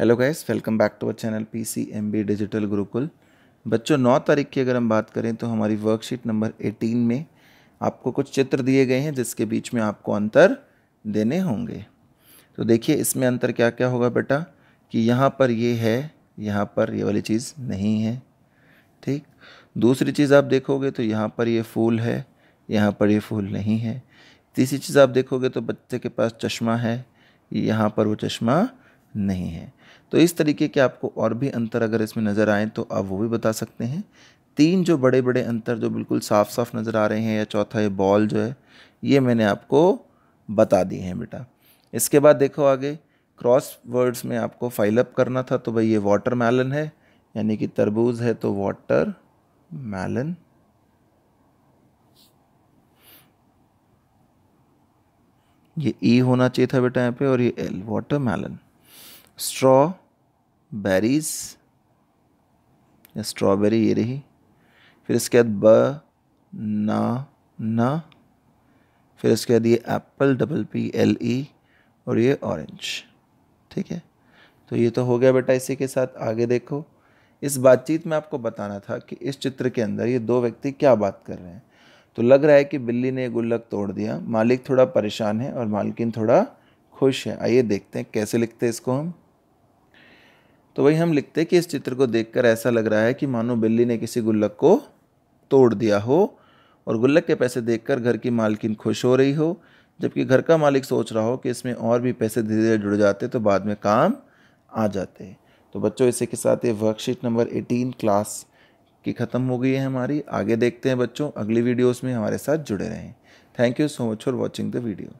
hello guys welcome back to our channel P C M B digital Gurukul बच्चों नौ तारीख की अगर हम बात करें तो हमारी वर्कशीट नंबर एटीन में आपको कुछ चित्र दिए गए हैं जिसके बीच में आपको अंतर देने होंगे तो देखिए इसमें अंतर क्या क्या होगा बेटा कि यहाँ पर ये है यहाँ पर ये वाली चीज़ नहीं है ठीक दूसरी चीज़ आप देखोगे तो यहाँ पर ये फूल है यहाँ पर ये फूल नहीं है तीसरी चीज़ आप देखोगे तो बच्चे के पास चश्मा है यहाँ पर वो चश्मा नहीं है तो इस तरीके के आपको और भी अंतर अगर इसमें नज़र आए तो आप वो भी बता सकते हैं तीन जो बड़े बड़े अंतर जो बिल्कुल साफ साफ नज़र आ रहे हैं या चौथा ये बॉल जो है ये मैंने आपको बता दिए हैं बेटा इसके बाद देखो आगे क्रॉस वर्ड्स में आपको फाइलअप करना था तो भाई ये वाटर मैलन है यानी कि तरबूज है तो वाटर मैलन ये ई होना चाहिए था बेटा यहाँ पे और ये एल वाटर मैलन या स्ट्रॉबेरी ये रही फिर इसके बाद ब न न फिर इसके बाद ये apple double P L E और ये ऑरेंज ठीक है तो ये तो हो गया बेटा इसी के साथ आगे देखो इस बातचीत में आपको बताना था कि इस चित्र के अंदर ये दो व्यक्ति क्या बात कर रहे हैं तो लग रहा है कि बिल्ली ने गुल्लक तोड़ दिया मालिक थोड़ा परेशान है और मालकिन थोड़ा खुश है आइए देखते हैं कैसे लिखते हैं इसको हम तो वही हम लिखते कि इस चित्र को देखकर ऐसा लग रहा है कि मानो बिल्ली ने किसी गुल्लक को तोड़ दिया हो और गुल्लक के पैसे देखकर घर की मालकिन खुश हो रही हो जबकि घर का मालिक सोच रहा हो कि इसमें और भी पैसे धीरे धीरे जुड़ जाते तो बाद में काम आ जाते तो बच्चों इसी के साथ ये वर्कशीट नंबर एटीन क्लास की ख़त्म हो गई है हमारी आगे देखते हैं बच्चों अगली वीडियोस में हमारे साथ जुड़े रहें thank you so much for watching the video